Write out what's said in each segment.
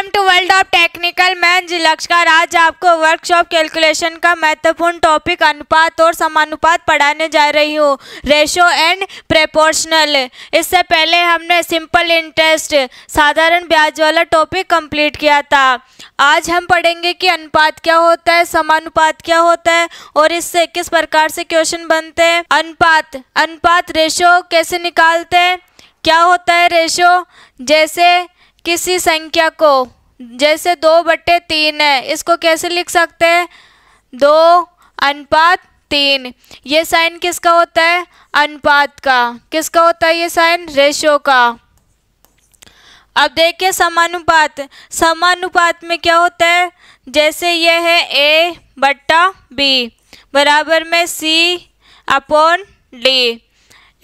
welcome to world of technical मैं जिलक्षकार आज आपको वर्कशॉप कैलकुलेशन का महत्वपूर्ण टॉपिक अनुपात और समानुपात पढ़ाने जा रही हूँ रेशो एंड प्रेपोर्शनल इससे पहले हमने सिंपल इंटरेस्ट साधारण ब्याज वाला टॉपिक कंप्लीट किया था आज हम पढ़ेंगे कि अनुपात क्या होता है समानुपात क्या होता है और इससे किस प्रकार से क्वेश्चन बनते हैं अनुपात अनुपात रेशो कैसे निकालते हैं क्या होता है रेशो जैसे किसी संख्या को जैसे दो बट्टे तीन है इसको कैसे लिख सकते हैं दो अनुपात तीन ये साइन किसका होता है अनुपात का किसका होता है ये साइन रेशो का अब देखिए समानुपात समानुपात में क्या होता है जैसे ये है ए बट्टा बी बराबर में सी अपॉन डी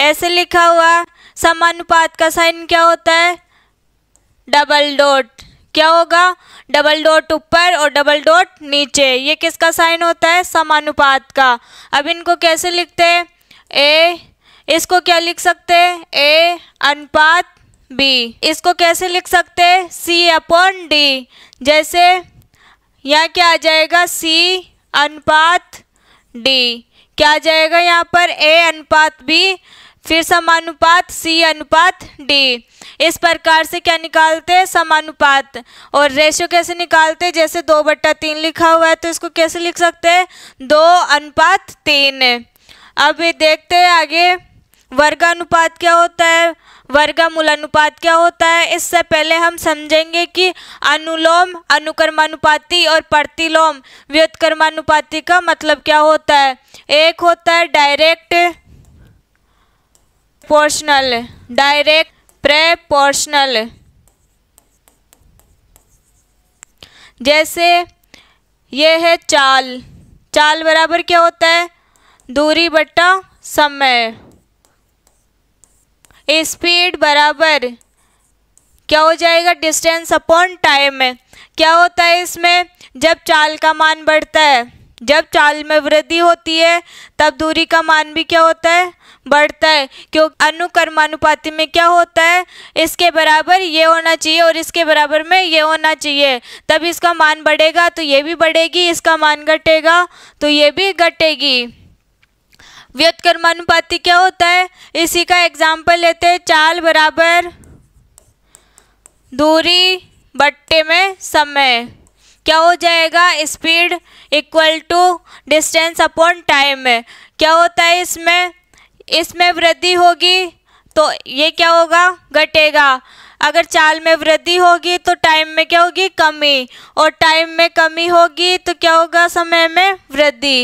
ऐसे लिखा हुआ समानुपात का साइन क्या होता है डबल डॉट क्या होगा डबल डॉट ऊपर और डबल डॉट नीचे ये किसका साइन होता है समानुपात का अब इनको कैसे लिखते हैं ए इसको क्या लिख सकते हैं ए अनुपात बी इसको कैसे लिख सकते हैं सी अपॉन डी जैसे यहाँ क्या आ जाएगा सी अनुपात डी क्या आ जाएगा यहाँ पर ए अनुपात बी फिर समानुपात सी अनुपात डी इस प्रकार से क्या निकालते हैं समानुपात और रेशियो कैसे निकालते हैं जैसे दो बट्टा तीन लिखा हुआ है तो इसको कैसे लिख सकते हैं दो अनुपात तीन अब ये देखते हैं आगे वर्गानुपात क्या होता है वर्गामूल अनुपात क्या होता है इससे पहले हम समझेंगे कि अनुलोम अनुकर्मानुपाति और प्रतिलोम व्युत्कर्मानुपाती का मतलब क्या होता है एक होता है डायरेक्ट पोर्शनल डायरेक्ट प्रेपोर्शनल जैसे ये है चाल चाल बराबर क्या होता है दूरी बट्टा समय स्पीड बराबर क्या हो जाएगा डिस्टेंस अपॉन टाइम क्या होता है इसमें जब चाल का मान बढ़ता है जब चाल में वृद्धि होती है तब दूरी का मान भी क्या होता है बढ़ता है क्योंकि अनुकर्मानुपाति में क्या होता है इसके बराबर ये होना चाहिए और इसके बराबर में ये होना चाहिए तब इसका मान बढ़ेगा तो ये भी बढ़ेगी इसका मान घटेगा तो ये भी घटेगी कर्मानुपाति क्या होता है इसी का एग्जाम्पल लेते हैं चाल बराबर दूरी बट्टे में समय क्या हो जाएगा speed equal to distance upon time है क्या होता है इसमें इसमें वृद्धि होगी तो ये क्या होगा घटेगा अगर चाल में वृद्धि होगी तो टाइम में क्या होगी कमी और टाइम में कमी होगी तो क्या होगा समय में वृद्धि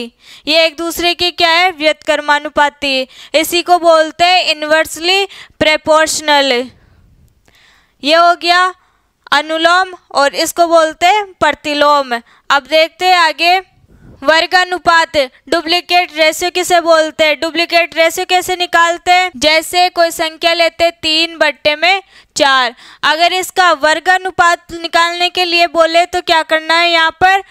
ये एक दूसरे की क्या है व्यतकर्मानुपाति इसी को बोलते हैं इन्वर्सली प्रेपोर्शनल ये हो गया अनुलोम और इसको बोलते हैं प्रतिलोम अब देखते हैं आगे वर्ग अनुपात डुप्लीकेट रेशियो किसे बोलते हैं डुप्लीकेट रेशियो कैसे निकालते हैं जैसे कोई संख्या लेते हैं तीन बट्टे में चार अगर इसका वर्ग अनुपात निकालने के लिए बोले तो क्या करना है यहाँ पर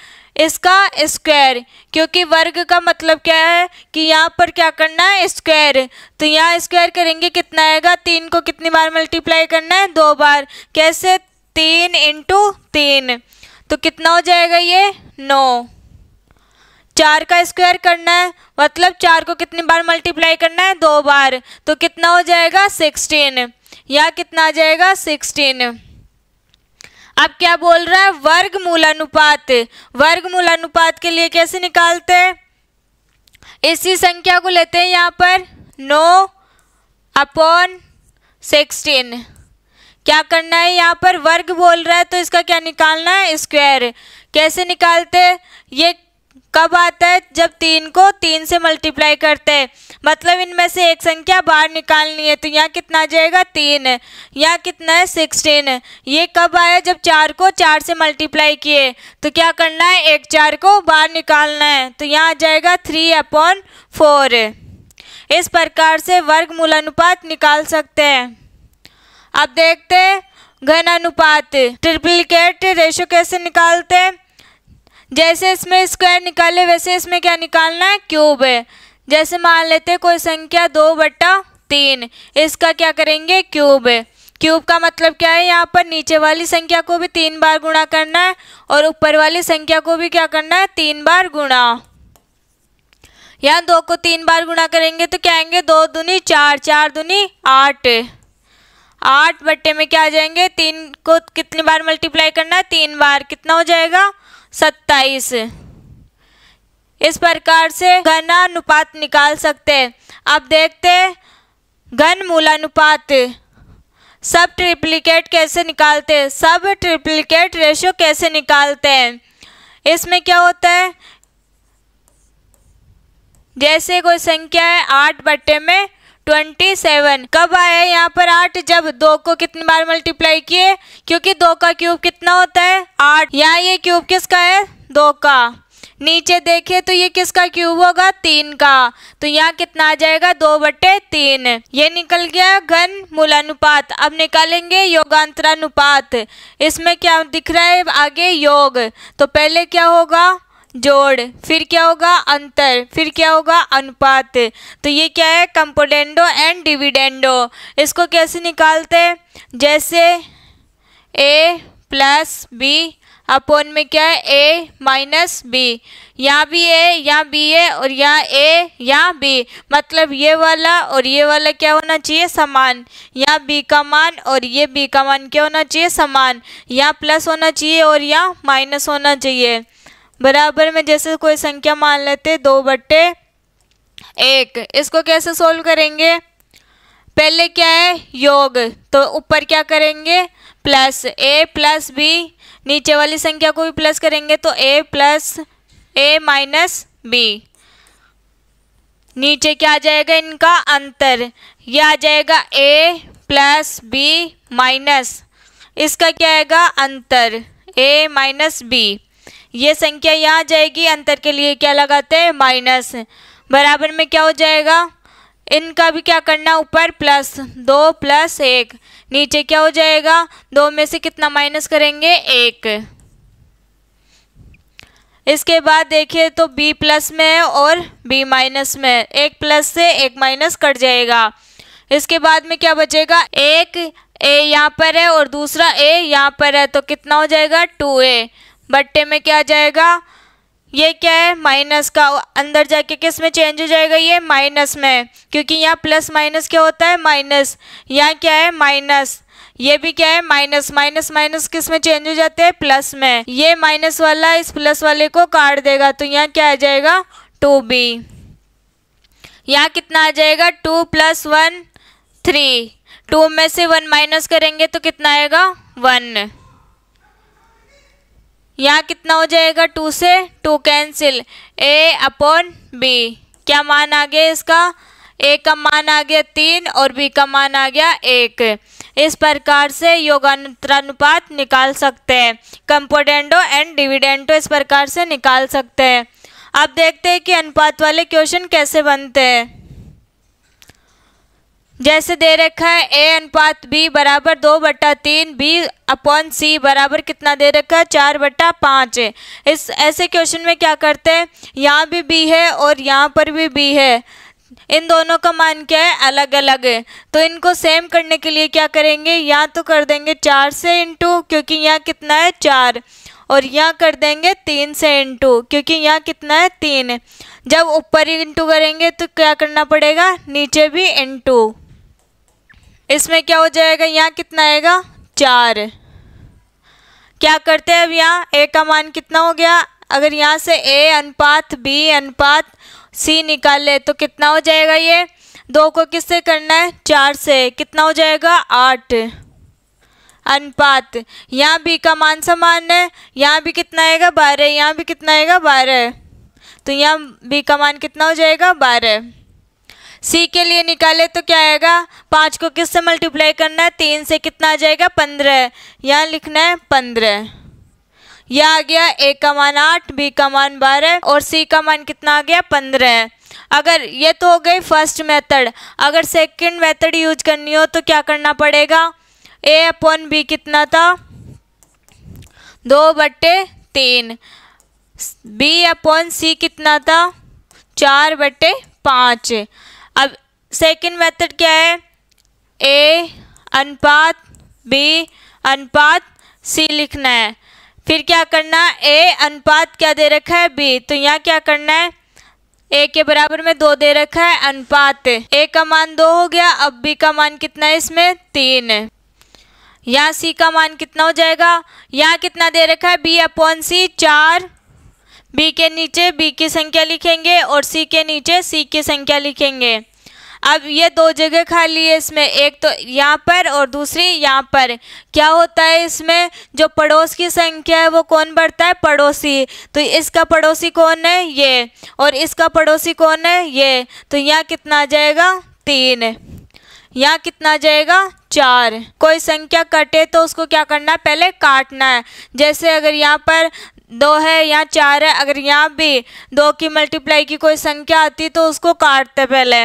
इसका स्क्वायर क्योंकि वर्ग का मतलब क्या है कि यहाँ पर क्या करना है स्क्वायर तो यहाँ स्क्वायर करेंगे कितना आएगा तीन को कितनी बार मल्टीप्लाई करना है दो बार कैसे तीन इंटू तीन तो कितना हो जाएगा ये नौ चार का स्क्वायर करना है मतलब चार को कितनी बार मल्टीप्लाई करना है दो बार तो कितना हो जाएगा सिक्सटीन या कितना आ जाएगा सिक्सटीन अब क्या बोल रहा है वर्ग मूलानुपात वर्ग मूल अनुपात के लिए कैसे निकालते हैं इसी संख्या को लेते हैं यहाँ पर नौ अपॉन सिक्सटीन क्या करना है यहाँ पर वर्ग बोल रहा है तो इसका क्या निकालना है स्क्वायर कैसे निकालते ये कब आता है जब तीन को तीन से मल्टीप्लाई करते हैं मतलब इनमें से एक संख्या बाहर निकालनी है तो यहाँ कितना आ जाएगा तीन यहाँ कितना है सिक्सटीन ये कब आया जब चार को चार से मल्टीप्लाई किए तो क्या करना है एक चार को बाहर निकालना है तो यहाँ आ जाएगा थ्री अपॉन फोर इस प्रकार से वर्ग अनुपात निकाल सकते हैं आप देखते घन अनुपात ट्रिप्लिकेट रेशो कैसे निकालते जैसे इसमें स्क्वायर निकाले वैसे इसमें क्या निकालना है क्यूब है जैसे मान लेते कोई संख्या दो बट्टा तीन इसका क्या करेंगे क्यूब है क्यूब का मतलब क्या है यहाँ पर नीचे वाली संख्या को भी तीन बार गुणा करना है और ऊपर वाली संख्या को भी क्या करना है तीन बार गुणा यहाँ दो को तीन बार गुणा करेंगे तो क्या आएंगे दो दुनी चार चार दुनी आठ आठ बट्टे में क्या आ जाएंगे तीन को कितनी बार मल्टीप्लाई करना है तीन बार कितना हो जाएगा सत्ताईस इस प्रकार से घनानुपात निकाल सकते हैं अब देखते हैं घन मूलानुपात सब ट्रिप्लिकेट कैसे निकालते हैं सब ट्रिप्लिकेट रेशियो कैसे निकालते हैं इसमें क्या होता है जैसे कोई संख्या है आठ बट्टे में ट्वेंटी सेवन कब आया यहाँ पर आठ जब दो को कितनी बार मल्टीप्लाई किए क्योंकि दो का क्यूब कितना होता है आठ यहाँ ये क्यूब किसका है दो का नीचे देखे तो ये किसका क्यूब होगा तीन का तो यहाँ कितना आ जाएगा दो बटे तीन ये निकल गया घन मूलानुपात अब निकालेंगे योगांतरानुपात इसमें क्या दिख रहा है आगे योग तो पहले क्या होगा जोड़ फिर क्या होगा अंतर फिर क्या होगा अनुपात तो ये क्या है कंपोडेंडो एंड डिविडेंडो इसको कैसे निकालते हैं जैसे ए प्लस बी अपोन में क्या है ए माइनस बी यहाँ भी ए यहाँ बी है और यहाँ ए यहाँ बी मतलब ये वाला और ये वाला क्या होना चाहिए समान यहाँ बी का मान और ये बी का मान क्या होना चाहिए समान यहाँ प्लस होना चाहिए और यहाँ माइनस होना चाहिए बराबर में जैसे कोई संख्या मान लेते दो बट्टे एक इसको कैसे सोल्व करेंगे पहले क्या है योग तो ऊपर क्या करेंगे प्लस ए प्लस बी नीचे वाली संख्या को भी प्लस करेंगे तो A plus A minus B नीचे क्या आ जाएगा इनका अंतर यह आ जाएगा ए प्लस बी माइनस इसका क्या आएगा अंतर ए माइनस बी ये संख्या यहाँ आ जाएगी अंतर के लिए क्या लगाते हैं माइनस बराबर में क्या हो जाएगा इनका भी क्या करना ऊपर प्लस दो प्लस एक नीचे क्या हो जाएगा दो में से कितना माइनस करेंगे एक इसके बाद देखिए तो b प्लस में है और b माइनस में है एक प्लस से एक माइनस कट जाएगा इसके बाद में क्या बचेगा एक ए यहाँ पर है और दूसरा ए यहाँ पर है तो कितना हो जाएगा टू ए बट्टे में क्या जाएगा ये क्या है माइनस का अंदर जाके किस में चेंज हो जाएगा ये माइनस में क्योंकि यहाँ प्लस माइनस क्या होता है माइनस यहाँ क्या है माइनस ये भी क्या है माइनस माइनस माइनस किस में चेंज हो जाते हैं प्लस में ये माइनस वाला इस प्लस वाले को काट देगा तो यहाँ क्या आ जाएगा टू बी यहाँ कितना आ जाएगा two plus one three two में से वन माइनस करेंगे तो कितना आएगा वन यहाँ कितना हो जाएगा टू से two cancel A upon B क्या मान आ गया इसका ए का मान आ गया तीन और बी का मान आ गया एक इस प्रकार से योगानुपात निकाल सकते हैं कंपोडेंडो एंड डिविडेंडो इस प्रकार से निकाल सकते हैं अब देखते हैं कि अनुपात वाले क्वेश्चन कैसे बनते हैं जैसे दे रखा है ए अनुपात बी बराबर दो बट्टा तीन बी अपॉन सी बराबर कितना दे रखा है चार बट्टा पाँच इस ऐसे क्वेश्चन में क्या करते हैं यहाँ भी बी है और यहाँ पर भी बी है इन दोनों का मान क्या है अलग अलग है तो इनको सेम करने के लिए क्या करेंगे यहाँ तो कर देंगे चार से इंटू क्योंकि यहाँ कितना है चार और यहाँ कर देंगे तीन से इंटू क्योंकि यहाँ कितना है तीन जब ऊपर इंटू करेंगे तो क्या करना पड़ेगा नीचे भी इंटू इसमें क्या हो जाएगा यहाँ कितना आएगा चार क्या करते हैं अब यहाँ ए का मान कितना हो गया अगर यहाँ से ए अनुपात बी अनुपात सी निकाले तो कितना हो जाएगा ये दो को किससे करना है चार से कितना हो जाएगा आठ अनुपात यहाँ बी का मान समान है यहाँ भी कितना आएगा बारह यहाँ भी कितना आएगा बारह तो यहाँ बी का मान कितना हो जाएगा बारह सी के लिए निकाले तो क्या आएगा पाँच को किससे मल्टीप्लाई करना है तीन से कितना आ जाएगा पंद्रह यहाँ लिखना है पंद्रह यह आ गया ए का मान आठ बी का मान बारह और सी का मान कितना आ गया पंद्रह अगर ये तो हो गई फर्स्ट मेथड अगर सेकंड मेथड यूज करनी हो तो क्या करना पड़ेगा ए अपॉन बी कितना था दो बट्टे तीन बी अपॉन सी कितना था चार बट्टे पाँच अब सेकंड मेथड क्या है ए अनुपात बी अनुपात सी लिखना है फिर क्या करना ए अनुपात क्या दे रखा है बी तो यहाँ क्या करना है ए के बराबर में दो दे रखा है अनुपात ए का मान दो हो गया अब बी का मान कितना है इसमें तीन यहाँ सी का मान कितना हो जाएगा यहाँ कितना दे रखा है बी अपॉन सी चार बी के नीचे बी की संख्या लिखेंगे और सी के नीचे सी की संख्या लिखेंगे अब ये दो जगह खाली है इसमें एक तो यहाँ पर और दूसरी यहाँ पर क्या होता है इसमें जो पड़ोस की संख्या है वो कौन बढ़ता है पड़ोसी तो इसका पड़ोसी कौन है ये और इसका पड़ोसी कौन है ये तो यहाँ कितना आ जाएगा तीन यहाँ कितना आ जाएगा चार कोई संख्या कटे तो उसको क्या करना है पहले काटना है जैसे अगर यहाँ पर दो है या चार है अगर यहाँ भी दो की मल्टीप्लाई की कोई संख्या आती तो उसको काटते पहले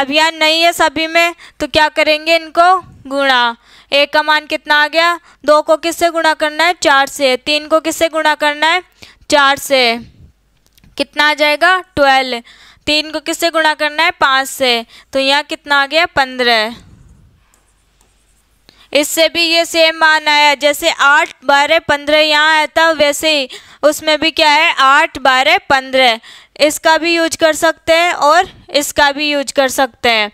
अब यहाँ नहीं है सभी में तो क्या करेंगे इनको गुणा एक का मान कितना आ गया दो को किससे गुणा करना है चार से तीन को किससे गुणा करना है चार से कितना आ जाएगा ट्वेल्व तीन को किससे गुणा करना है पाँच से तो यहाँ कितना आ गया पंद्रह इससे भी ये सेम मान आया जैसे आठ बारह पंद्रह यहाँ आया था वैसे ही उसमें भी क्या है आठ बारह पंद्रह इसका भी यूज कर सकते हैं और इसका भी यूज कर सकते हैं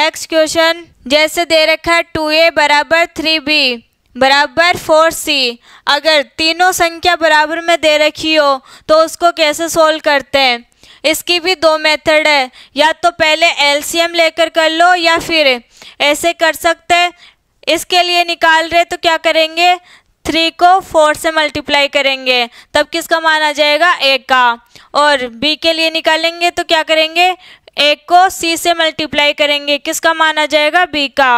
नेक्स्ट क्वेश्चन जैसे दे रखा है टू ए बराबर थ्री बी बराबर फोर सी अगर तीनों संख्या बराबर में दे रखी हो तो उसको कैसे सोल्व करते हैं इसकी भी दो मेथड है या तो पहले एलसीएम लेकर कर लो या फिर ऐसे कर सकते हैं इसके लिए निकाल रहे तो क्या करेंगे थ्री को फोर से मल्टीप्लाई करेंगे तब किसका मान आ जाएगा एक का और बी के लिए निकालेंगे तो क्या करेंगे एक को सी से मल्टीप्लाई करेंगे किसका मान आ जाएगा बी का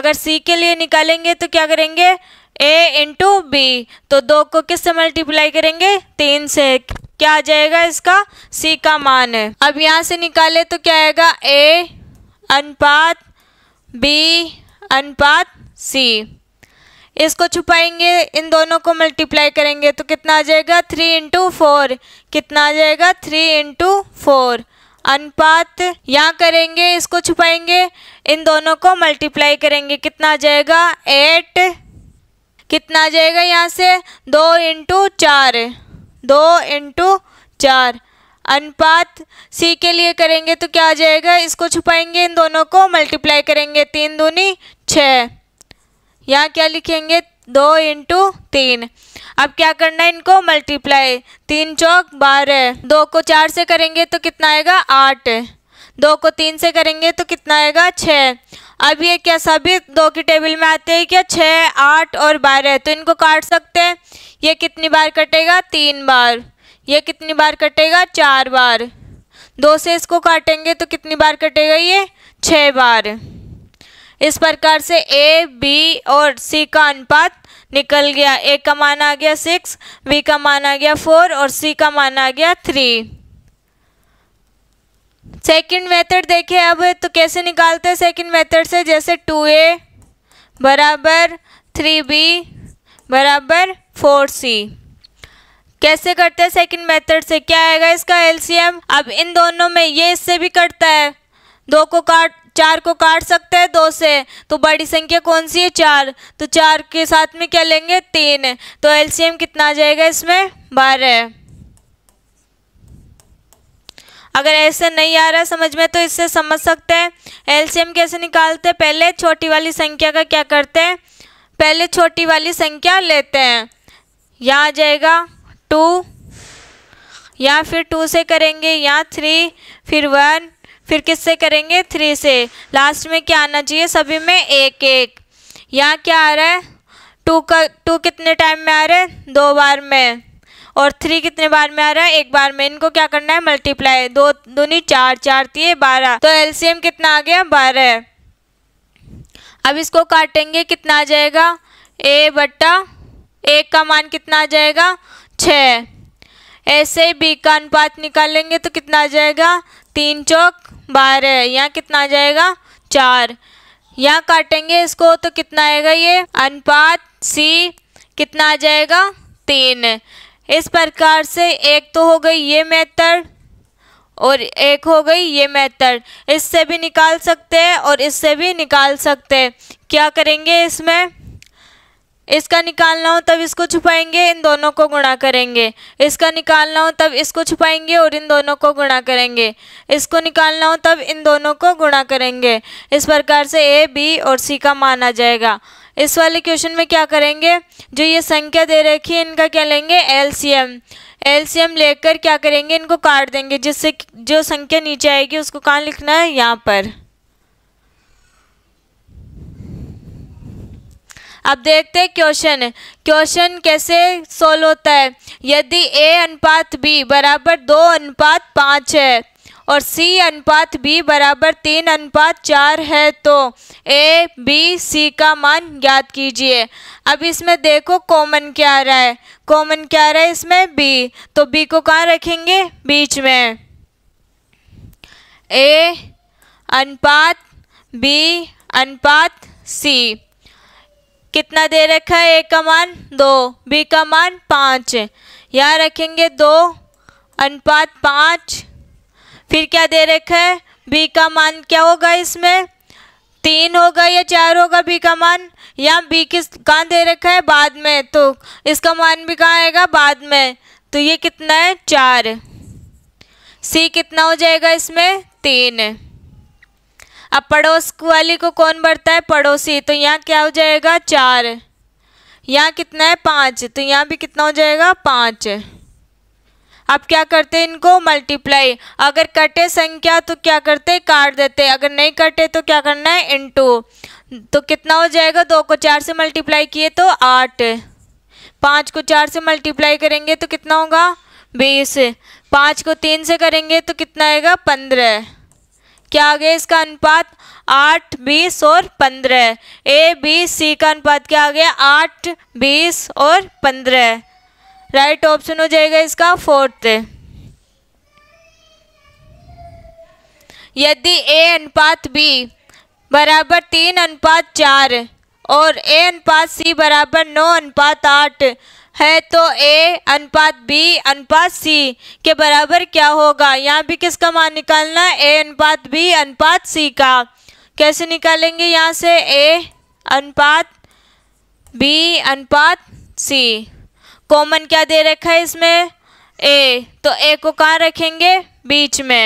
अगर सी के लिए निकालेंगे तो क्या करेंगे ए इंटू बी तो दो को किस से मल्टीप्लाई करेंगे तीन से क्या आ जाएगा इसका सी का मान अब यहाँ से निकाले तो क्या आएगा ए अनुपात बी अनुपात सी इसको छुपाएंगे इन दोनों को मल्टीप्लाई करेंगे तो कितना आ जाएगा थ्री इंटू फोर कितना आ जाएगा थ्री इंटू फोर अनुपात यहाँ करेंगे इसको छुपाएंगे इन दोनों को मल्टीप्लाई करेंगे कितना आ जाएगा एट कितना आ जाएगा यहाँ से दो इंटू चार दो इंटू चार अनुपात सी के लिए करेंगे तो क्या आ जाएगा इसको छुपाएंगे इन दोनों को मल्टीप्लाई करेंगे तीन दूनी छः यहाँ क्या लिखेंगे दो इंटू तीन अब क्या करना है इनको मल्टीप्लाई तीन चौक बारह दो को चार से करेंगे तो कितना आएगा आठ दो को तीन से करेंगे तो कितना आएगा छः अब ये क्या सभी दो की टेबल में आते हैं क्या छः आठ और बारह तो इनको काट सकते हैं ये कितनी बार कटेगा तीन बार ये कितनी बार कटेगा चार बार दो से इसको काटेंगे तो कितनी बार कटेगा ये छः बार इस प्रकार से ए बी और सी का अनुपात निकल गया ए का मान आ गया सिक्स बी का मान आ गया फोर और सी का मान आ गया थ्री सेकंड मेथड देखे अब तो कैसे निकालते हैं सेकंड मेथड से जैसे टू ए बराबर थ्री बी बराबर फोर सी कैसे करते हैं सेकंड मेथड से क्या आएगा इसका एलसीएम अब इन दोनों में ये इससे भी कटता है दो को काट चार को काट सकते हैं दो से तो बड़ी संख्या कौन सी है चार तो चार के साथ में क्या लेंगे तीन तो एलसीएम कितना आ जाएगा इसमें बारह अगर ऐसे नहीं आ रहा समझ में तो इससे समझ सकते हैं एलसीएम कैसे निकालते हैं पहले छोटी वाली संख्या का क्या करते हैं पहले छोटी वाली संख्या लेते हैं यहाँ आ जाएगा टू या फिर टू से करेंगे यहाँ थ्री फिर वन फिर किससे करेंगे थ्री से लास्ट में क्या आना चाहिए सभी में एक एक यहाँ क्या आ रहा है टू का टू कितने टाइम में आ रहा है दो बार में और थ्री कितने बार में आ रहा है एक बार में इनको क्या करना है मल्टीप्लाई दो दूनी चार चार थी बारह तो एलसीएम कितना आ गया बारह अब इसको काटेंगे कितना आ जाएगा ए बट्टा एक का मान कितना आ जाएगा छ ऐसे बी का अनुपात निकालेंगे तो कितना आ जाएगा तीन चौक बारह यहाँ कितना आ जाएगा चार यहाँ काटेंगे इसको तो कितना आएगा ये अनुपात सी कितना आ जाएगा तीन इस प्रकार से एक तो हो गई ये मेथड और एक हो गई ये मेथड इससे भी निकाल सकते हैं और इससे भी निकाल सकते हैं क्या करेंगे इसमें इसका निकालना हो तब इसको छुपाएंगे इन दोनों को गुणा करेंगे इसका निकालना हो तब इसको छुपाएंगे और इन दोनों को गुणा करेंगे इसको निकालना हो तब इन दोनों को गुणा करेंगे इस प्रकार से ए बी और सी का मान आ जाएगा इस वाले क्वेश्चन में क्या करेंगे जो ये संख्या दे रखी है इनका क्या लेंगे L C M L C M लेकर क्या करेंगे इनको काट देंगे जिससे जो संख्या नीचे आएगी उसको कहाँ लिखना है यहाँ पर अब देखते हैं क्वेश्चन क्वेश्चन कैसे सोल्व होता है यदि ए अनुपात बी बराबर दो अनुपात पाँच है और सी अनुपात बी बराबर तीन अनुपात चार है तो ए बी सी का मान ज्ञात कीजिए अब इसमें देखो कॉमन क्या आ रहा है कॉमन क्या आ रहा है इसमें बी तो बी को कहाँ रखेंगे बीच में ए अनुपात बी अनुपात सी कितना दे रखा है ए का मान दो बी का मान पाँच यहाँ रखेंगे दो अनुपात पाँच फिर क्या दे रखा है बी का मान क्या होगा इसमें तीन होगा या चार होगा बी का मान यहाँ बी किस कहाँ दे रखा है बाद में तो इसका मान भी कहाँ आएगा बाद में तो ये कितना है चार सी कितना हो जाएगा इसमें तीन अब पड़ोस वाली को कौन बढ़ता है पड़ोसी तो यहाँ क्या हो जाएगा चार यहाँ कितना है पाँच तो यहाँ भी कितना हो जाएगा पाँच अब क्या करते हैं इनको मल्टीप्लाई अगर कटे संख्या तो क्या करते हैं काट देते अगर नहीं कटे तो क्या करना है टू तो कितना हो जाएगा दो को चार से मल्टीप्लाई किए तो आठ पाँच को चार से मल्टीप्लाई करेंगे तो कितना होगा बीस पाँच को तीन से करेंगे तो कितना आएगा पंद्रह क्या आ गया इसका अनुपात आठ बीस और पंद्रह ए बी सी का अनुपात क्या आ गया आठ बीस और पंद्रह राइट ऑप्शन हो जाएगा इसका फोर्थ यदि ए अनुपात बी बराबर तीन अनुपात चार और ए अनुपात सी बराबर नौ अनुपात आठ है तो ए अनुपात बी अनुपात सी के बराबर क्या होगा यहाँ भी किसका मान निकालना है ए अनुपात बी अनुपात सी का कैसे निकालेंगे यहाँ से ए अनुपात बी अनुपात सी कॉमन क्या दे रखा है इसमें ए तो ए को कहाँ रखेंगे बीच में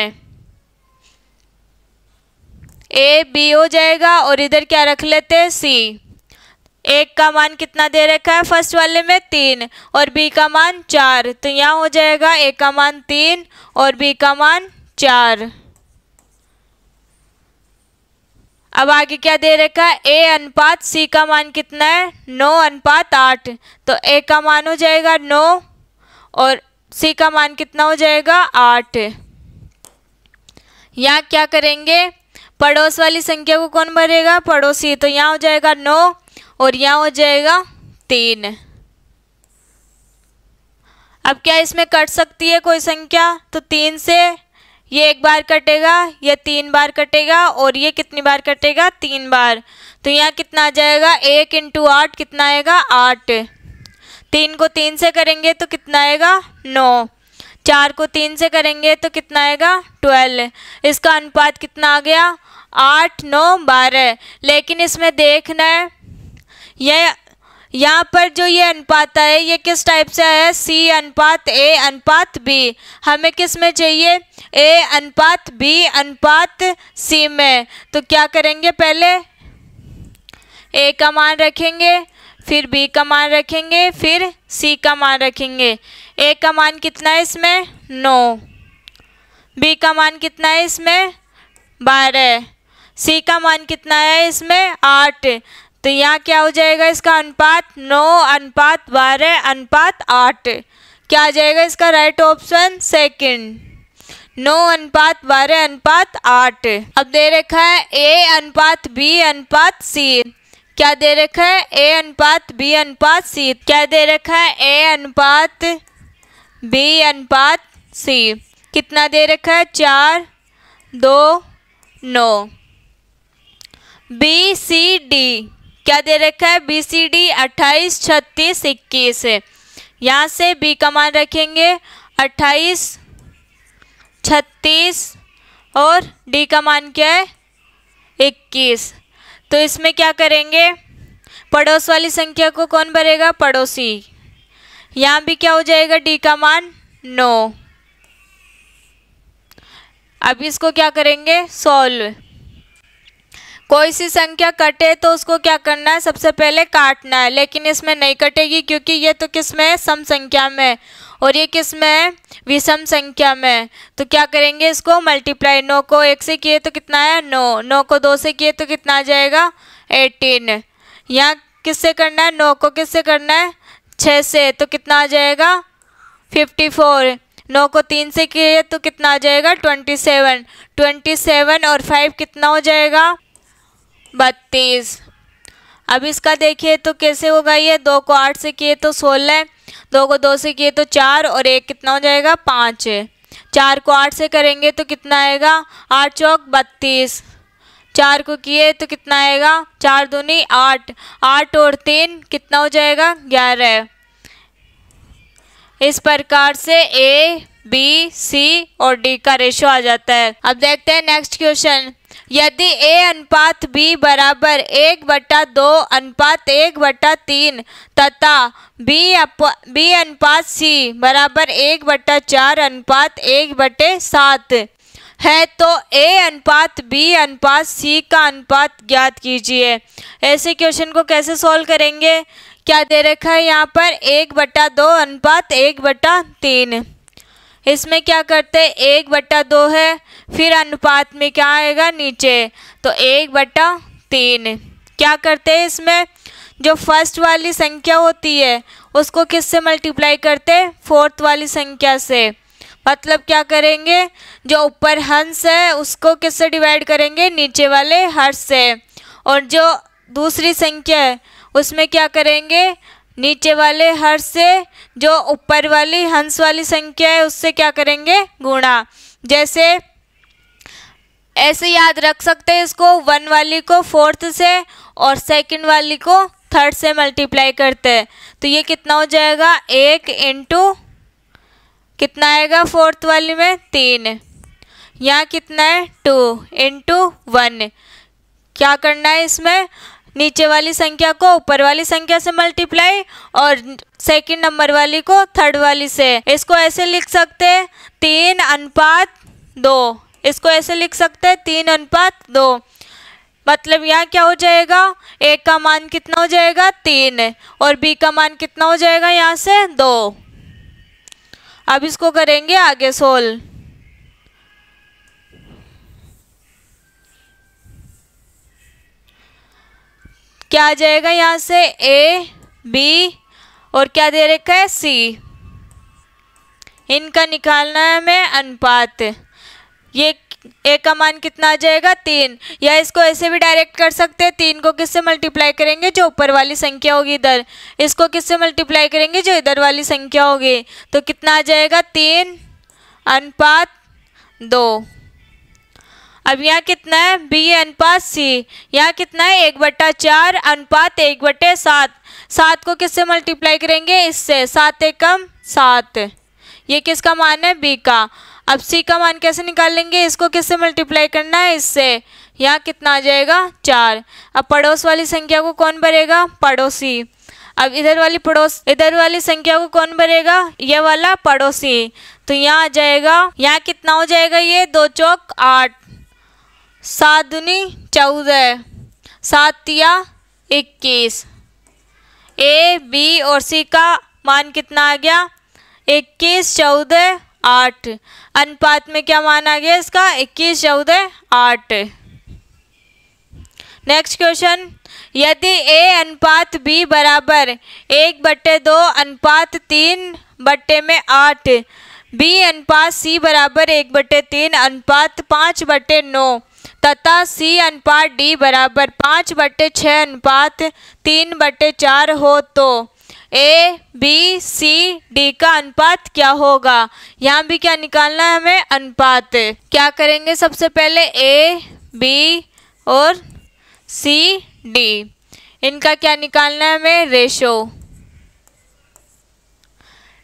ए बी हो जाएगा और इधर क्या रख लेते हैं सी एक का मान कितना दे रखा है फर्स्ट वाले में तीन और बी का मान चार तो यहाँ हो जाएगा ए का मान तीन और बी का मान चार अब आगे क्या दे रखा है ए अनुपात सी का मान कितना है नौ अनुपात आठ तो ए का मान हो जाएगा नौ और सी का मान कितना हो जाएगा आठ यहाँ क्या करेंगे पड़ोस वाली संख्या को कौन भरेगा पड़ोसी तो यहाँ हो जाएगा नौ और यहाँ हो जाएगा तीन अब क्या इसमें कट सकती है कोई संख्या तो तीन से ये एक बार कटेगा यह तीन बार कटेगा और ये कितनी बार कटेगा तीन बार तो यहाँ कितना आ जाएगा एक इंटू आठ कितना आएगा आठ तीन को तीन से करेंगे तो कितना आएगा नौ चार को तीन से करेंगे तो कितना आएगा ट्वेल्व इसका अनुपात कितना आ गया आठ नौ बारह लेकिन इसमें देखना है यह यहाँ पर जो ये अनुपात है ये किस टाइप से है सी अनुपात ए अनुपात बी हमें किस में चाहिए ए अनुपात बी अनुपात सी में तो क्या करेंगे पहले ए का मान रखेंगे फिर बी का मान रखेंगे फिर सी का मान रखेंगे ए का मान कितना है इसमें नौ बी का मान कितना है इसमें बारह सी का मान कितना है इसमें आठ तो यहाँ क्या हो जाएगा इसका अनुपात नौ अनुपात बारह अनुपात आठ क्या आ जाएगा इसका राइट ऑप्शन सेकंड नौ अनुपात बारह अनुपात आठ अब दे रखा है ए अनुपात बी अनुपात सी क्या दे रखा है ए अनुपात बी अनुपात सी क्या दे रखा है ए अनुपात बी अनुपात सी कितना दे रखा है चार दो नौ बी सी डी क्या दे रखा है बी सी डी अट्ठाईस छत्तीस इक्कीस यहाँ से बी का मान रखेंगे अट्ठाईस छत्तीस और डी का मान क्या है इक्कीस तो इसमें क्या करेंगे पड़ोस वाली संख्या को कौन भरेगा पड़ोसी यहाँ भी क्या हो जाएगा डी का मान नौ अब इसको क्या करेंगे सॉल्व कोई सी संख्या कटे तो उसको क्या करना है सबसे पहले काटना है लेकिन इसमें नहीं कटेगी क्योंकि ये तो किस में है सम संख्या में और ये किस में है विषम संख्या में तो क्या करेंगे इसको मल्टीप्लाई नौ को एक से किए तो कितना आया नौ नौ को दो से किए तो कितना आ जाएगा एटीन यहाँ किससे करना है नौ को किससे करना है छः से तो कितना आ जाएगा फिफ्टी फोर नौ को तीन से किए तो कितना आ जाएगा ट्वेंटी सेवन ट्वेंटी सेवन और फाइव कितना हो जाएगा बत्तीस अब इसका देखिए तो कैसे होगा ये दो को आठ से किए तो सोलह दो को दो से किए तो चार और एक कितना हो जाएगा पाँच चार को आठ से करेंगे तो कितना आएगा आठ चौक बत्तीस चार को किए तो कितना आएगा चार दूनी आठ आठ और तीन कितना हो जाएगा ग्यारह इस प्रकार से ए बी सी और डी का रेशो आ जाता है अब देखते हैं नेक्स्ट क्वेश्चन यदि ए अनुपात बी बराबर एक बटा दो अनुपात एक बटा तीन तथा बी अप बी अनुपात सी बराबर एक बटा चार अनुपात एक बटे सात है तो ए अनुपात बी अनुपात सी का अनुपात ज्ञात कीजिए ऐसे क्वेश्चन को कैसे सॉल्व करेंगे क्या दे रखा है यहाँ पर एक बटा दो अनुपात एक बटा तीन इसमें क्या करते हैं एक बट्टा दो है फिर अनुपात में क्या आएगा नीचे तो एक बट्टा तीन क्या करते हैं इसमें जो फर्स्ट वाली संख्या होती है उसको किससे मल्टीप्लाई करते फोर्थ वाली संख्या से मतलब क्या करेंगे जो ऊपर हंस है उसको किससे डिवाइड करेंगे नीचे वाले हर्ष से और जो दूसरी संख्या है उसमें क्या करेंगे नीचे वाले हर से जो ऊपर वाली हंस वाली संख्या है उससे क्या करेंगे गुणा जैसे ऐसे याद रख सकते हैं इसको वन वाली को फोर्थ से और सेकंड वाली को थर्ड से मल्टीप्लाई करते हैं तो ये कितना हो जाएगा एक इंटू कितना आएगा फोर्थ वाली में तीन यहाँ कितना है टू इंटू वन क्या करना है इसमें नीचे वाली संख्या को ऊपर वाली संख्या से मल्टीप्लाई और सेकंड नंबर वाली को थर्ड वाली से इसको ऐसे लिख सकते हैं तीन अनुपात दो इसको ऐसे लिख सकते हैं तीन अनुपात दो मतलब यहाँ क्या हो जाएगा ए का मान कितना हो जाएगा तीन और बी का मान कितना हो जाएगा यहाँ से दो अब इसको करेंगे आगे सोल्व क्या आ जाएगा यहाँ से ए बी और क्या दे रखा है सी इनका निकालना है हमें अनुपात ये ए का मान कितना आ जाएगा तीन या इसको ऐसे भी डायरेक्ट कर सकते हैं तीन को किससे मल्टीप्लाई करेंगे जो ऊपर वाली संख्या होगी इधर इसको किससे मल्टीप्लाई करेंगे जो इधर वाली संख्या होगी तो कितना आ जाएगा तीन अनुपात दो अब यहाँ कितना है बी अनुपात सी यहाँ कितना है एक बट्टा चार अनुपात एक बटे सात सात को किससे मल्टीप्लाई करेंगे इससे सात एक कम सात ये किसका मान है बी का अब सी का मान कैसे निकाल लेंगे इसको किससे मल्टीप्लाई करना है इससे यहाँ कितना आ जाएगा चार अब पड़ोस वाली संख्या को कौन भरेगा पड़ोसी अब इधर वाली पड़ोस इधर वाली संख्या को कौन भरेगा ये वाला पड़ोसी तो यहाँ आ जाएगा यहाँ कितना हो जाएगा ये दो चौक आठ सात दुनी चौदह सातिया इक्कीस ए बी और सी का मान कितना आ गया इक्कीस चौदह आठ अनुपात में क्या मान आ गया इसका इक्कीस चौदह आठ नेक्स्ट क्वेश्चन यदि ए अनुपात बी बराबर एक बट्टे दो अनुपात तीन बट्टे में आठ बी अनुपात सी बराबर एक बट्टे तीन अनुपात पाँच बट्टे नौ तथा सी अनुपात डी बराबर पाँच बटे छः अनुपात तीन बटे चार हो तो ए बी सी डी का अनुपात क्या होगा यहाँ भी क्या निकालना है हमें अनुपात क्या करेंगे सबसे पहले ए बी और सी डी इनका क्या निकालना है हमें रेशो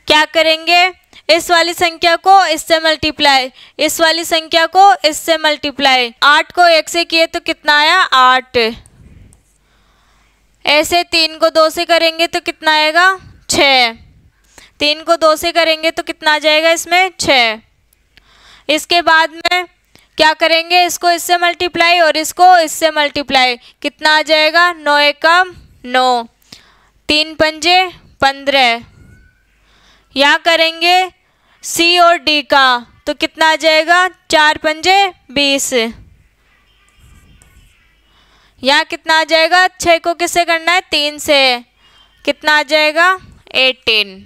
क्या करेंगे इस वाली संख्या को इससे मल्टीप्लाई इस वाली संख्या को इससे मल्टीप्लाई आठ को एक से किए तो कितना आया आठ ऐसे तीन को दो से करेंगे तो कितना आएगा छः तीन को दो से करेंगे तो कितना आ जाएगा इसमें छः इसके बाद में क्या करेंगे इसको इससे मल्टीप्लाई और इसको इससे मल्टीप्लाई कितना आ जाएगा नौ एकम नौ तीन पंजे पंद्रह यहाँ करेंगे सी और डी का तो कितना आ जाएगा चार पंजे बीस यहाँ कितना आ जाएगा छः को किससे करना है तीन से कितना आ जाएगा एटीन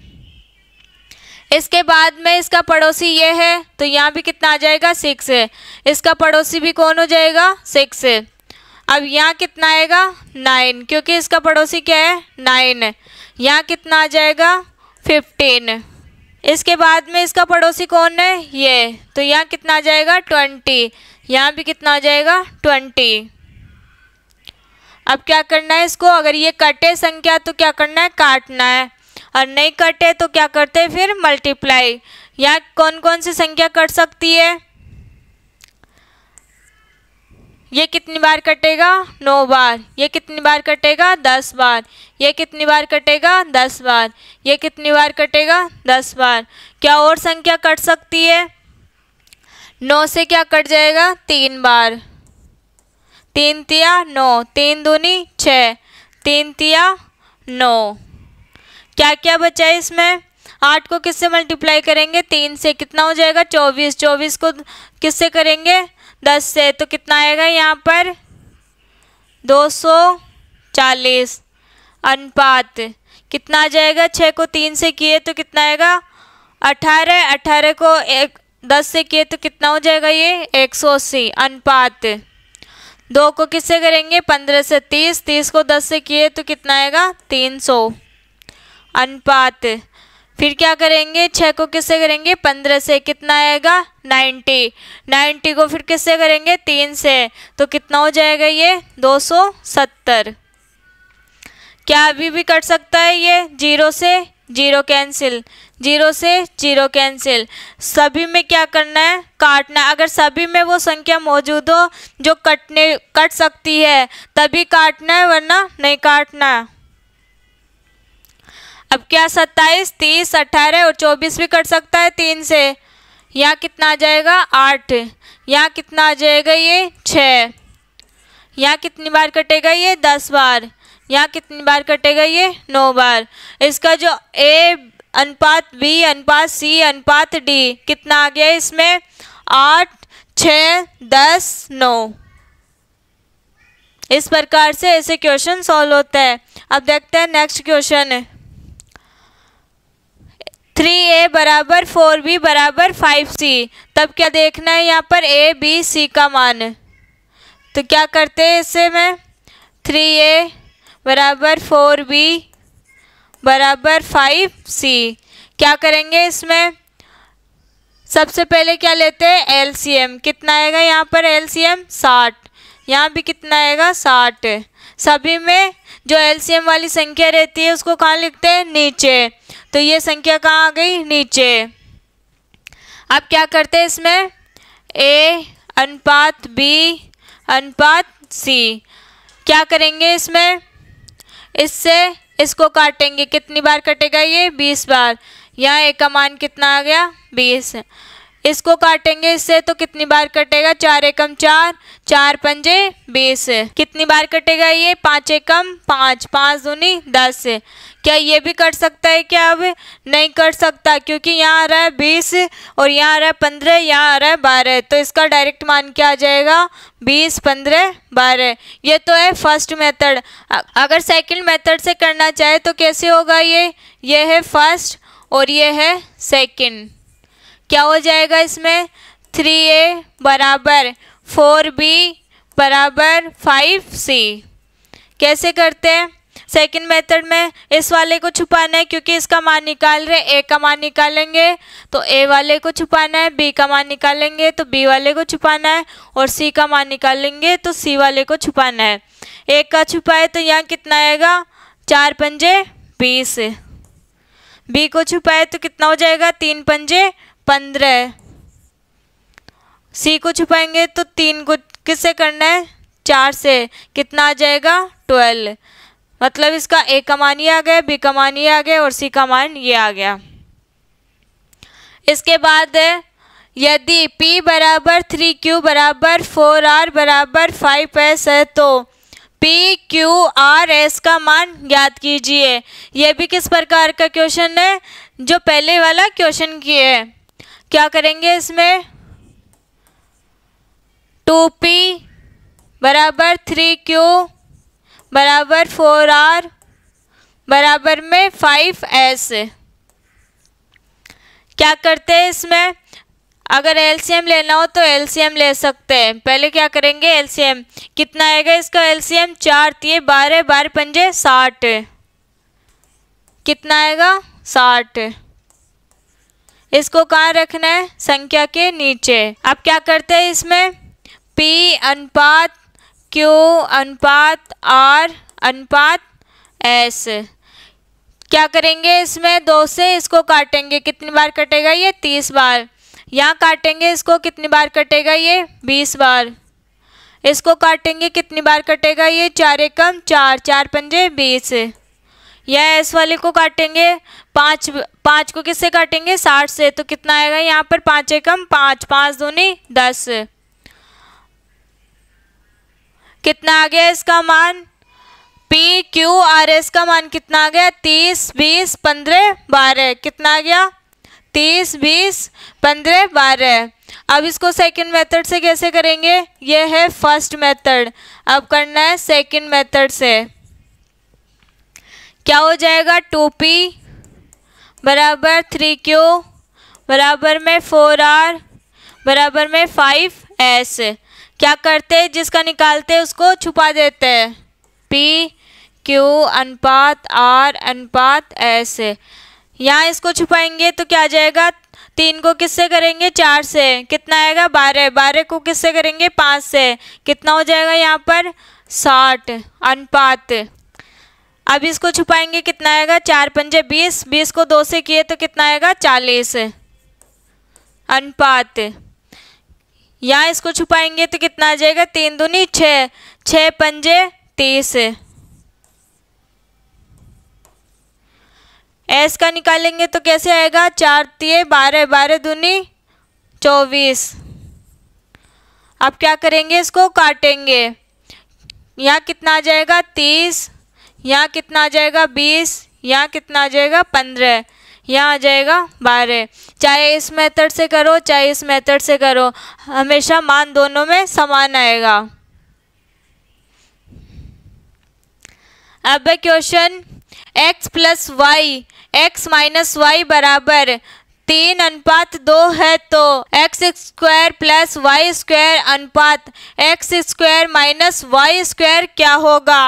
इसके बाद में इसका पड़ोसी ये है तो यहाँ भी कितना आ जाएगा सिक्स इसका पड़ोसी भी कौन हो जाएगा सिक्स अब यहाँ कितना आएगा नाइन क्योंकि इसका पड़ोसी क्या है नाइन यहाँ कितना आ जाएगा फिफ्टीन इसके बाद में इसका पड़ोसी कौन है ये तो यहाँ कितना आ जाएगा ट्वेंटी यहाँ भी कितना आ जाएगा ट्वेंटी अब क्या करना है इसको अगर ये कटे संख्या तो क्या करना है काटना है और नहीं कटे तो क्या करते हैं फिर मल्टीप्लाई यहाँ कौन कौन सी संख्या कट सकती है ये कितनी बार कटेगा नौ बार ये कितनी बार कटेगा दस बार ये कितनी बार कटेगा दस बार ये कितनी बार कटेगा दस बार क्या और संख्या कट सकती है नौ से क्या कट जाएगा तीन बार तीन तिया नौ तीन दूनी छः तीन तिया नौ क्या क्या बचा है इसमें आठ को किससे मल्टीप्लाई करेंगे तीन से कितना हो जाएगा चौबीस चौबीस को किससे करेंगे दस से तो कितना आएगा यहाँ पर दो सौ चालीस अनुपात कितना आ जाएगा छः को तीन से किए तो कितना आएगा अठारह अठारह को एक दस से किए तो कितना हो जाएगा ये एक सौ अस्सी अनुपात दो को किससे करेंगे पंद्रह से तीस तीस को दस से किए तो कितना आएगा तीन सौ अनुपात फिर क्या करेंगे छः को किससे करेंगे पंद्रह से कितना आएगा नाइन्टी नाइन्टी को फिर किससे करेंगे तीन से तो कितना हो जाएगा ये दो सौ सत्तर क्या अभी भी कट सकता है ये जीरो से जीरो कैंसिल जीरो से जीरो कैंसिल सभी में क्या करना है काटना है अगर सभी में वो संख्या मौजूद हो जो कटने कट सकती है तभी काटना है वरना नहीं काटना है अब क्या सत्ताईस तीस अट्ठारह और चौबीस भी कट सकता है तीन से यहाँ कितना आ जाएगा आठ यहाँ कितना आ जाएगा ये छः यहाँ कितनी बार कटेगा ये दस बार यहाँ कितनी बार कटेगा ये नौ बार इसका जो ए अनुपात बी अनुपात सी अनुपात डी कितना आ गया इसमें आठ छ दस नौ इस प्रकार से ऐसे क्वेश्चन सॉल्व होता है अब देखते हैं नेक्स्ट क्वेश्चन है थ्री ए बराबर फोर बी बराबर फाइव सी तब क्या देखना है यहाँ पर ए बी सी का मान तो क्या करते हैं इसे मैं थ्री ए बराबर फोर बी बराबर फाइव सी क्या करेंगे इसमें सबसे पहले क्या लेते हैं एल सी एम कितना आएगा यहाँ पर एल सी एम साठ यहाँ भी कितना आएगा साठ सभी में जो एलसीएम वाली संख्या रहती है उसको कहाँ लिखते हैं नीचे तो ये संख्या कहाँ आ गई नीचे अब क्या करते हैं इसमें ए अनुपात बी अनुपात सी क्या करेंगे इसमें इससे इसको काटेंगे कितनी बार कटेगा ये बीस बार यहाँ एक का मान कितना आ गया बीस इसको काटेंगे इससे तो कितनी बार कटेगा चार एकम चार चार पंजे बीस कितनी बार कटेगा ये पाँच एकम पाँच पाँच दूनी दस क्या ये भी कट सकता है क्या अब नहीं कट सकता क्योंकि यहाँ आ रहा है बीस और यहाँ आ रहा है पंद्रह यहाँ आ रहा है बारह तो इसका डायरेक्ट मान क्या आ जाएगा बीस पंद्रह बारह ये तो है फर्स्ट मेथड अगर सेकंड मेथड से करना चाहे तो कैसे होगा ये ये है फर्स्ट और ये है सेकंड क्या हो जाएगा इसमें थ्री ए बराबर फोर बी बराबर फाइव सी कैसे करते हैं सेकेंड मेथड में इस वाले को छुपाना है क्योंकि इसका मान निकाल रहे ए का मान निकालेंगे तो ए वाले को छुपाना है बी का मान निकालेंगे तो बी वाले को छुपाना है और सी का मान निकालेंगे तो सी वाले को छुपाना है ए का छुपाए तो यहाँ कितना आएगा चार पंजे बीस बी को छुपाए तो कितना हो जाएगा तीन पंजे पंद्रह सी को छुपाएंगे तो तीन को किससे करना है चार से कितना आ जाएगा ट्वेल्व मतलब इसका ए का मान ये आ गया बी का मान ये आ गया और सी का मान ये आ गया इसके बाद यदि P बराबर थ्री क्यू बराबर फोर आर बराबर फाइव एस है तो P Q R S का मान याद कीजिए यह भी किस प्रकार का क्वेश्चन है जो पहले वाला क्वेश्चन की है क्या करेंगे इसमें टू पी बराबर थ्री क्यू बराबर फोर आर बराबर में फाइव एस क्या करते हैं इसमें अगर एलसीएम लेना हो तो एलसीएम ले सकते हैं पहले क्या करेंगे एलसीएम कितना आएगा इसका एलसीएम चार तीय बारह बारह पंजे साठ कितना आएगा साठ इसको कहाँ रखना है संख्या के नीचे अब क्या करते हैं इसमें पी अनुपात क्यू अनुपात आर अनुपात एस क्या करेंगे इसमें दो से इसको काटेंगे कितनी बार कटेगा ये तीस बार यहाँ काटेंगे इसको कितनी बार कटेगा ये बीस बार इसको काटेंगे कितनी बार कटेगा ये चार एकम चार चार पंजे बीस या एस वाले को काटेंगे पाँच पाँच को किससे काटेंगे साठ से तो कितना आएगा यहाँ पर पाँच एकम पाँच पाँच दूनी दस कितना आ गया इसका मान पी क्यू आर एस का मान कितना आ गया तीस बीस पंद्रह बारह कितना आ गया तीस बीस पंद्रह बारह अब इसको सेकंड मेथड से कैसे करेंगे यह है फर्स्ट मेथड अब करना है सेकंड मेथड से क्या हो जाएगा टू पी बराबर थ्री क्यू बराबर में फोर आर बराबर में फाइव एस क्या करते हैं जिसका निकालते हैं उसको छुपा देते हैं पी क्यू अनुपात आर अनुपात एस यहाँ इसको छुपाएंगे तो क्या आ जाएगा तीन को किससे करेंगे चार से कितना आएगा बारह बारह को किससे करेंगे पाँच से कितना हो जाएगा यहाँ पर साठ अनुपात अब इसको छुपाएंगे कितना आएगा चार पंजे बीस बीस को दो से किए तो कितना आएगा चालीस अनुपात यहाँ इसको छुपाएंगे तो कितना आ जाएगा तीन दूनी छः छः पंजे तीस एस का निकालेंगे तो कैसे आएगा चार तीय बारह बारह दूनी चौबीस अब क्या करेंगे इसको काटेंगे यहाँ कितना आ जाएगा तीस यहाँ कितना आ जाएगा बीस यहाँ कितना आ जाएगा पंद्रह यहाँ आ जाएगा बारह चाहे इस मेथड से करो चाहे इस मेथड से करो हमेशा मान दोनों में समान आएगा अब question x plus y x minus y बराबर तीन अनुपात दो है तो x square plus y square अनुपात x square minus y square क्या होगा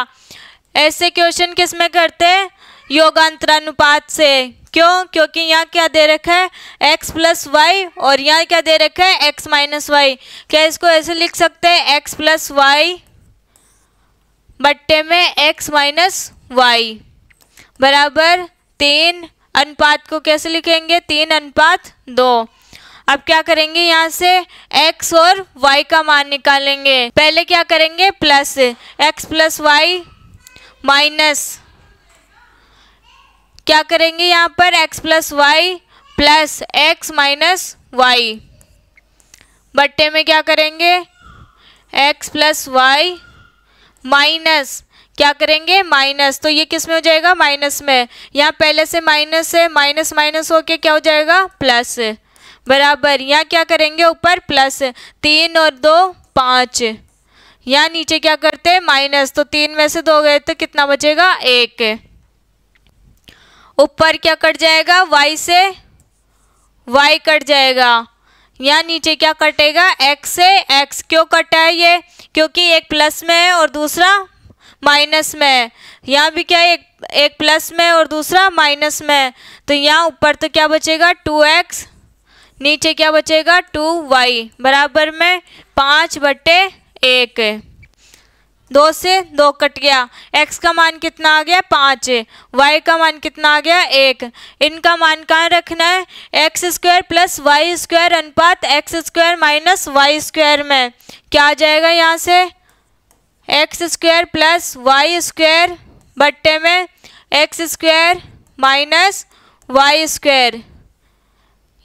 ऐसे क्वेश्चन किस में करते हैं योगांतरानुपात से क्यों क्योंकि यहाँ क्या दे रखा है x प्लस वाई और यहाँ क्या दे रखा है x माइनस वाई क्या इसको ऐसे लिख सकते हैं x प्लस वाई बट्टे में x माइनस वाई बराबर तीन अनुपात को कैसे लिखेंगे तीन अनुपात दो अब क्या करेंगे यहाँ से x और y का मान निकालेंगे पहले क्या करेंगे plus x plus y minus क्या करेंगे यहाँ पर x plus y plus x minus y बट्टे में क्या करेंगे x प्लस वाई माइनस क्या करेंगे माइनस तो ये किस में हो जाएगा माइनस में यहाँ पहले से माइनस है माइनस माइनस होके क्या हो जाएगा प्लस बराबर यहाँ क्या करेंगे ऊपर प्लस तीन और दो पाँच यहाँ नीचे क्या करते हैं माइनस तो तीन में से दो गए तो कितना बचेगा एक ऊपर क्या कट जाएगा वाई से वाई कट जाएगा यहाँ नीचे क्या कटेगा एक्स से एक्स क्यों कटा है ये क्योंकि एक प्लस में है और दूसरा माइनस में है यहाँ भी क्या एक एक प्लस में और दूसरा माइनस में है तो यहाँ ऊपर तो क्या बचेगा टू एक्स नीचे क्या बचेगा टू वाई बराबर में पाँच बटे एक दो से दो कट गया x का मान कितना आ गया पाँच y का मान कितना आ गया एक इनका मान कहाँ रखना है x square plus y square अनुपात x square minus y square में क्या आ जाएगा यहाँ से x square plus y square बट्टे में x square minus y square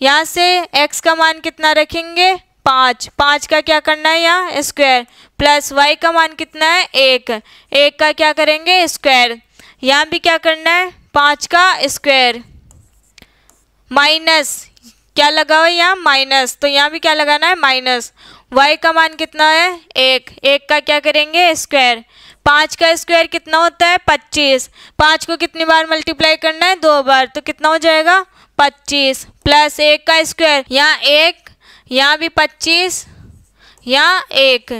यहाँ से x का मान कितना रखेंगे पाँच पाँच का क्या करना है यहाँ स्क्वायर प्लस वाई का मान कितना है एक एक का क्या करेंगे स्क्वायर यहाँ भी क्या करना है पाँच का स्क्वायर माइनस क्या लगा हुआ है यहाँ माइनस तो यहाँ भी क्या लगाना है माइनस वाई का मान कितना है एक एक का क्या करेंगे स्क्वायर पाँच का स्क्वायर कितना होता है पच्चीस पाँच को कितनी बार मल्टीप्लाई करना है दो बार तो कितना हो जाएगा पच्चीस प्लस एक का स्क्वायर यहाँ एक यहाँ भी पच्चीस यहाँ एक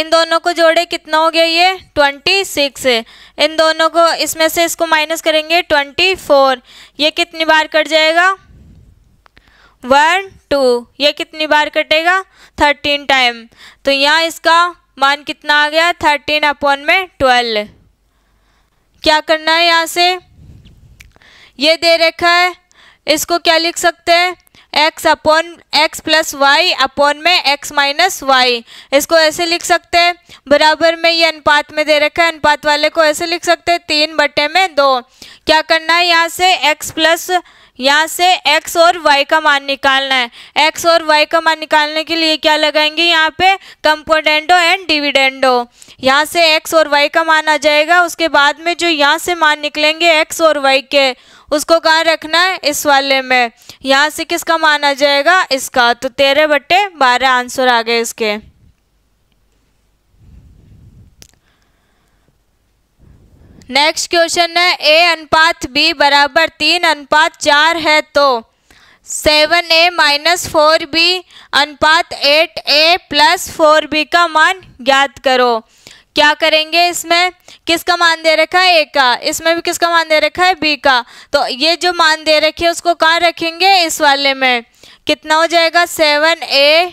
इन दोनों को जोड़े कितना हो गया ये ट्वेंटी सिक्स इन दोनों को इसमें से इसको माइनस करेंगे ट्वेंटी फोर ये कितनी बार कट जाएगा वन टू ये कितनी बार कटेगा थर्टीन टाइम तो यहाँ इसका मान कितना आ गया थर्टीन अपॉन में ट्वेल्व क्या करना है यहाँ से ये दे रखा है इसको क्या लिख सकते हैं x upon x plus y upon में एक्स माइनस वाई इसको ऐसे लिख सकते हैं बराबर में ये अनुपात में दे रखा है अनुपात वाले को ऐसे लिख सकते हैं तीन बटे में दो क्या करना है यहाँ से एक्स प्लस यहाँ से x और y का मान निकालना है x और y का मान निकालने के लिए क्या लगाएंगे यहाँ पे कंपोडेंडो एंड डिविडेंडो यहाँ से x और y का मान आ जाएगा उसके बाद में जो यहाँ से मान निकलेंगे x और y के उसको कहाँ रखना है इस वाले में यहाँ से किसका मान आ जाएगा इसका तो तेरह बट्टे बारह आंसर आ गए इसके नेक्स्ट क्वेश्चन है ए अनुपात बी बराबर तीन अनुपात चार है तो seven A minus four B अनुपात eight A plus four B का मान ज्ञात करो क्या करेंगे इसमें किसका मान दे रखा है ए का इसमें भी किसका मान दे रखा है बी का तो ये जो मान दे रखे है उसको कहाँ रखेंगे इस वाले में कितना हो जाएगा seven A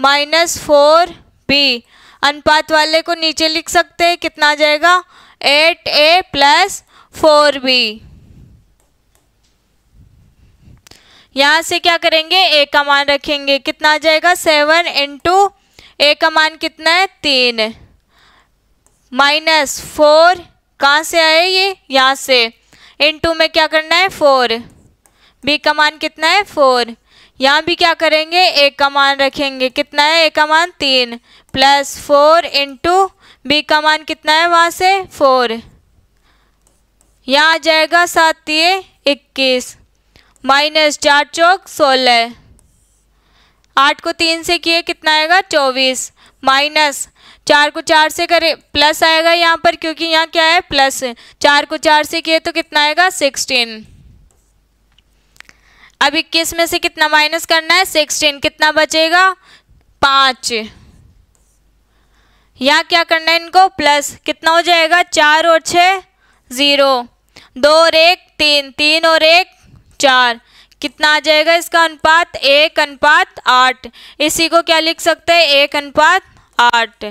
minus four B अनुपात वाले को नीचे लिख सकते हैं कितना आ जाएगा eight A plus four B यहाँ से क्या करेंगे ए का मान रखेंगे कितना आ जाएगा सेवन इंटू ए का मान कितना है तीन माइनस फोर कहाँ से आए ये यहाँ से इंटू में क्या करना है फोर बी का मान कितना है फोर यहाँ भी क्या करेंगे ए का मान रखेंगे कितना है ए का मान तीन प्लस फोर इंटू बी का मान कितना है वहाँ से फोर यहाँ आ जाएगा सात ये इक्कीस माइनस चार चौक सोलह आठ को तीन से किए कितना आएगा चौबीस माइनस चार को चार से करें प्लस आएगा यहाँ पर क्योंकि यहाँ क्या है प्लस चार को चार से किए तो कितना आएगा सिक्सटीन अब इक्कीस में से कितना माइनस करना है सिक्सटीन कितना बचेगा पाँच यहाँ क्या करना है इनको प्लस कितना हो जाएगा चार और छः ज़ीरो दो और एक तीन तीन और एक चार कितना आ जाएगा इसका अनुपात एक अनुपात आठ इसी को क्या लिख सकते हैं एक अनुपात आठ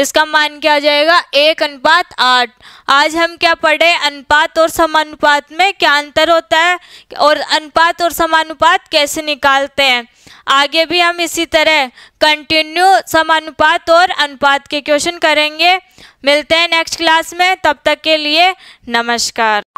इसका मान क्या आ जाएगा एक अनुपात आठ आज हम क्या पढ़े अनुपात और समानुपात में क्या अंतर होता है और अनुपात और समानुपात कैसे निकालते हैं आगे भी हम इसी तरह कंटिन्यू समानुपात और अनुपात के क्वेश्चन करेंगे मिलते हैं नेक्स्ट क्लास में तब तक के लिए नमस्कार